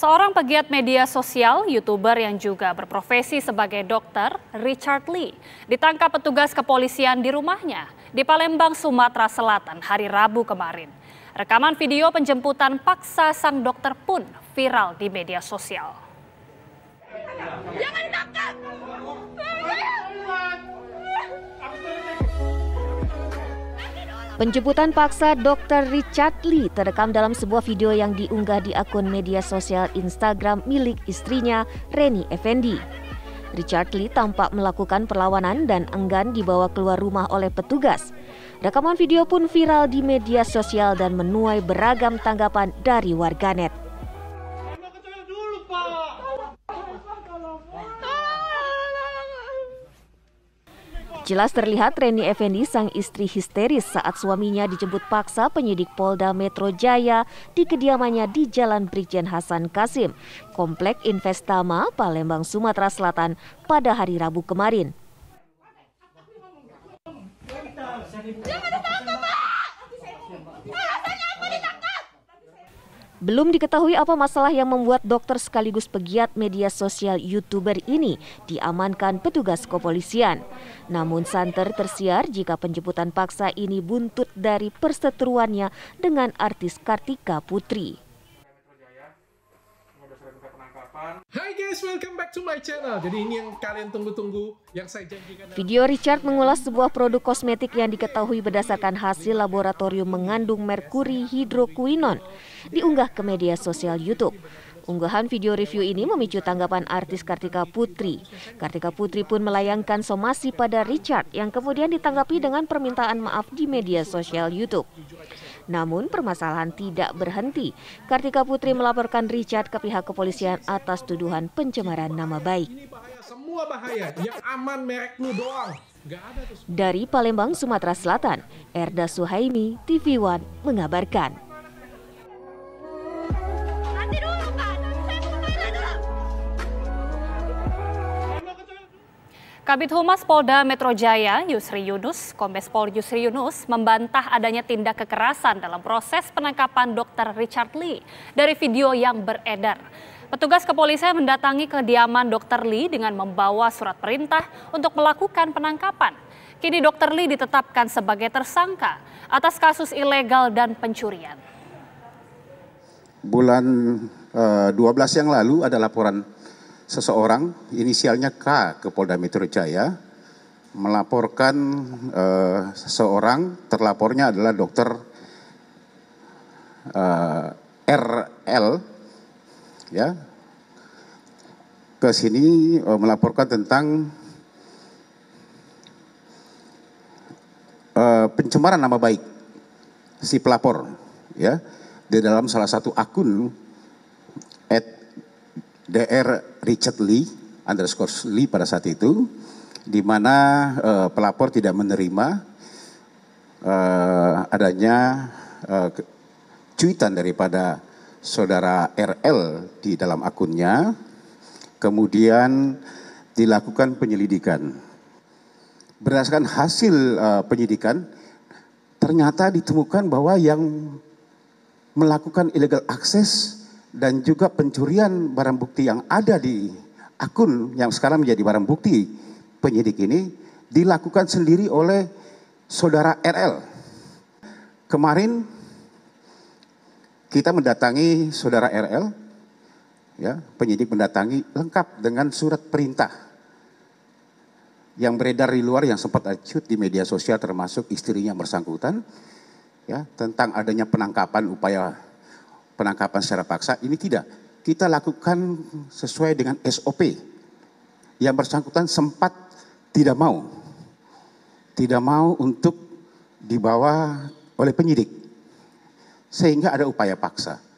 Seorang pegiat media sosial, YouTuber yang juga berprofesi sebagai dokter, Richard Lee, ditangkap petugas kepolisian di rumahnya di Palembang, Sumatera Selatan hari Rabu kemarin. Rekaman video penjemputan paksa sang dokter pun viral di media sosial. Jangan Penjemputan paksa Dr. Richard Lee terekam dalam sebuah video yang diunggah di akun media sosial Instagram milik istrinya, Reni Effendi. Richard Lee tampak melakukan perlawanan dan enggan dibawa keluar rumah oleh petugas. Rekaman video pun viral di media sosial dan menuai beragam tanggapan dari warganet. Jelas terlihat Reni Effendi sang istri histeris saat suaminya dijemput paksa penyidik Polda Metro Jaya di kediamannya di Jalan Brigjen Hasan Kasim, Komplek Investama, Palembang, Sumatera Selatan pada hari Rabu kemarin. Jangan ditangkap, Pak! Belum diketahui apa masalah yang membuat dokter sekaligus pegiat media sosial YouTuber ini diamankan petugas kepolisian. Namun santer tersiar jika penjemputan paksa ini buntut dari perseteruannya dengan artis Kartika Putri. Hai guys, welcome back to my channel. Jadi ini yang kalian tunggu-tunggu, yang saya janjikan. Video Richard mengulas sebuah produk kosmetik yang diketahui berdasarkan hasil laboratorium mengandung merkuri hidroquinon diunggah ke media sosial YouTube. Unggahan video review ini memicu tanggapan artis Kartika Putri. Kartika Putri pun melayangkan somasi pada Richard yang kemudian ditanggapi dengan permintaan maaf di media sosial YouTube. Namun permasalahan tidak berhenti. Kartika Putri melaporkan Richard ke pihak kepolisian atas tuduhan pencemaran nama baik. Ini bahaya, semua bahaya, yang aman merek lu doang. Dari Palembang, Sumatera Selatan, Erda Suhaimi, TV One mengabarkan. Kabit Humas Polda Metro Jaya, Yusri Yunus, Kombes Pol Yusri Yunus, membantah adanya tindak kekerasan dalam proses penangkapan Dr. Richard Lee dari video yang beredar. Petugas kepolisian mendatangi kediaman Dr. Lee dengan membawa surat perintah untuk melakukan penangkapan. Kini Dr. Lee ditetapkan sebagai tersangka atas kasus ilegal dan pencurian. Bulan uh, eh, 12 yang lalu ada laporan seseorang inisialnya K ke Polda Metro Jaya melaporkan uh, seseorang terlapornya adalah dokter uh, eh, RL ya ke sini uh, melaporkan tentang uh, pencemaran nama baik si pelapor ya di dalam salah satu akun Dr. Richard Lee underscore Lee pada saat itu, di mana uh, pelapor tidak menerima uh, adanya uh, cuitan daripada saudara RL di dalam akunnya, kemudian dilakukan penyelidikan. Berdasarkan hasil uh, penyidikan, ternyata ditemukan bahwa yang melakukan illegal access dan juga pencurian barang bukti yang ada di akun yang sekarang menjadi barang bukti penyidik ini dilakukan sendiri oleh saudara RL. Kemarin kita mendatangi saudara RL, ya penyidik mendatangi lengkap dengan surat perintah yang beredar di luar yang sempat acut di media sosial termasuk istrinya bersangkutan ya tentang adanya penangkapan upaya penangkapan secara paksa, ini tidak. Kita lakukan sesuai dengan SOP. Yang bersangkutan sempat tidak mau. Tidak mau untuk dibawa oleh penyidik. Sehingga ada upaya paksa.